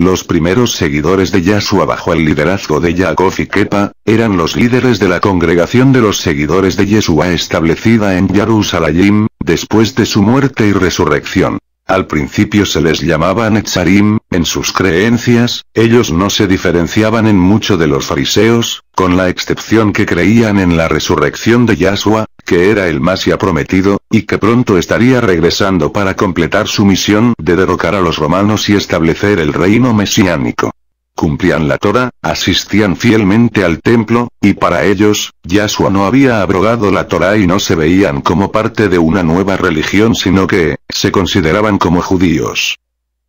Los primeros seguidores de Yeshua bajo el liderazgo de Yaakov y Kepa, eran los líderes de la congregación de los seguidores de Yeshua establecida en Jerusalén, después de su muerte y resurrección. Al principio se les llamaba Netzarim, en sus creencias, ellos no se diferenciaban en mucho de los fariseos, con la excepción que creían en la resurrección de Yahshua, que era el ya prometido, y que pronto estaría regresando para completar su misión de derrocar a los romanos y establecer el reino mesiánico. Cumplían la Torah, asistían fielmente al templo, y para ellos, Yahshua no había abrogado la Torah y no se veían como parte de una nueva religión sino que, se consideraban como judíos.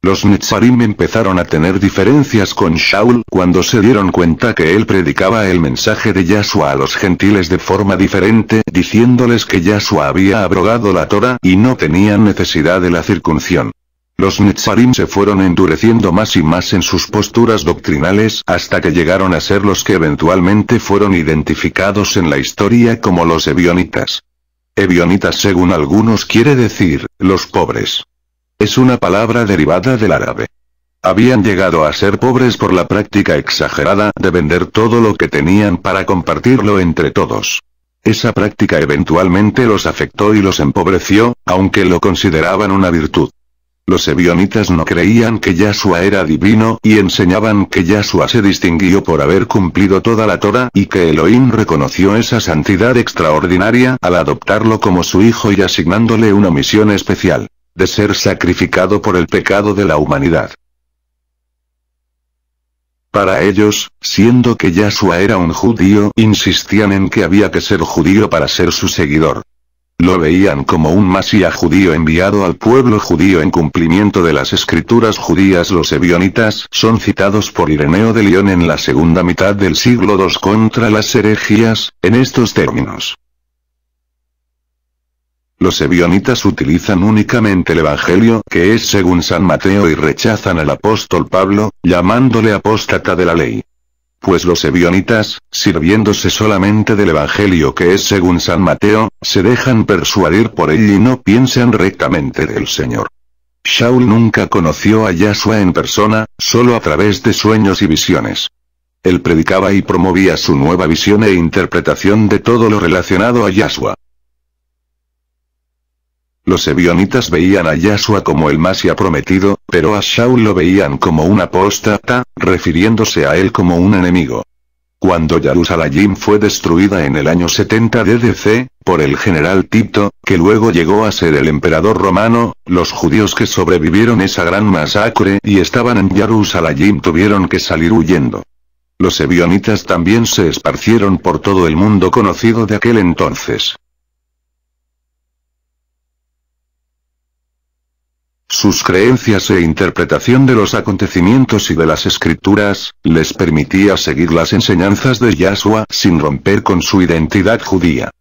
Los Nitzarim empezaron a tener diferencias con Shaul cuando se dieron cuenta que él predicaba el mensaje de Yahshua a los gentiles de forma diferente, diciéndoles que Yahshua había abrogado la Torah y no tenían necesidad de la circuncisión. Los Nitzarim se fueron endureciendo más y más en sus posturas doctrinales hasta que llegaron a ser los que eventualmente fueron identificados en la historia como los Ebionitas. Evionitas, según algunos quiere decir, los pobres. Es una palabra derivada del árabe. Habían llegado a ser pobres por la práctica exagerada de vender todo lo que tenían para compartirlo entre todos. Esa práctica eventualmente los afectó y los empobreció, aunque lo consideraban una virtud. Los ebionitas no creían que Yahshua era divino y enseñaban que Yahshua se distinguió por haber cumplido toda la Torah y que Elohim reconoció esa santidad extraordinaria al adoptarlo como su hijo y asignándole una misión especial de ser sacrificado por el pecado de la humanidad. Para ellos, siendo que Yahshua era un judío, insistían en que había que ser judío para ser su seguidor. Lo veían como un masía judío enviado al pueblo judío en cumplimiento de las escrituras judías. Los ebionitas son citados por Ireneo de León en la segunda mitad del siglo II contra las herejías, en estos términos. Los Evionitas utilizan únicamente el Evangelio que es según San Mateo y rechazan al apóstol Pablo, llamándole apóstata de la ley. Pues los Evionitas, sirviéndose solamente del Evangelio que es según San Mateo, se dejan persuadir por él y no piensan rectamente del Señor. Shaul nunca conoció a Yahshua en persona, solo a través de sueños y visiones. Él predicaba y promovía su nueva visión e interpretación de todo lo relacionado a Yahshua. Los evionitas veían a Yahshua como el ya prometido, pero a Shaul lo veían como un apóstata, refiriéndose a él como un enemigo. Cuando Jerusalén fue destruida en el año 70 D.C., por el general Tito, que luego llegó a ser el emperador romano, los judíos que sobrevivieron esa gran masacre y estaban en Jerusalén tuvieron que salir huyendo. Los evionitas también se esparcieron por todo el mundo conocido de aquel entonces. Sus creencias e interpretación de los acontecimientos y de las escrituras, les permitía seguir las enseñanzas de Yahshua sin romper con su identidad judía.